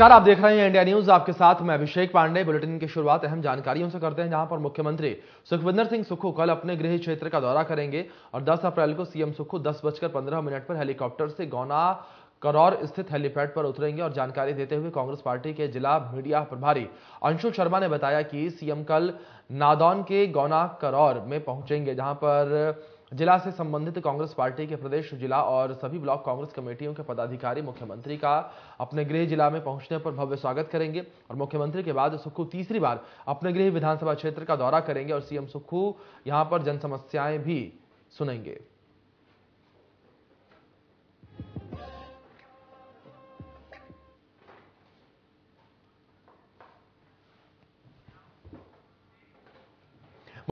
नमस्कार आप देख रहे हैं इंडिया न्यूज आपके साथ मैं अभिषेक पांडे बुलेटिन की शुरुआत अहम जानकारियों से करते हैं जहां पर मुख्यमंत्री सुखविंदर सिंह सुक्खू कल अपने गृह क्षेत्र का दौरा करेंगे और 10 अप्रैल को सीएम सुक्खू दस बजकर पंद्रह मिनट पर हेलीकॉप्टर से गौना करौर स्थित हेलीपैड पर उतरेंगे और जानकारी देते हुए कांग्रेस पार्टी के जिला मीडिया प्रभारी अंशु शर्मा ने बताया कि सीएम कल नादौन के गौना करौर में पहुंचेंगे जहां पर जिला से संबंधित कांग्रेस पार्टी के प्रदेश जिला और सभी ब्लॉक कांग्रेस कमेटियों के पदाधिकारी मुख्यमंत्री का अपने गृह जिला में पहुंचने पर भव्य स्वागत करेंगे और मुख्यमंत्री के बाद सुक्खू तीसरी बार अपने गृह विधानसभा क्षेत्र का दौरा करेंगे और सीएम सुक्खू यहां पर जनसमस्याएं भी सुनेंगे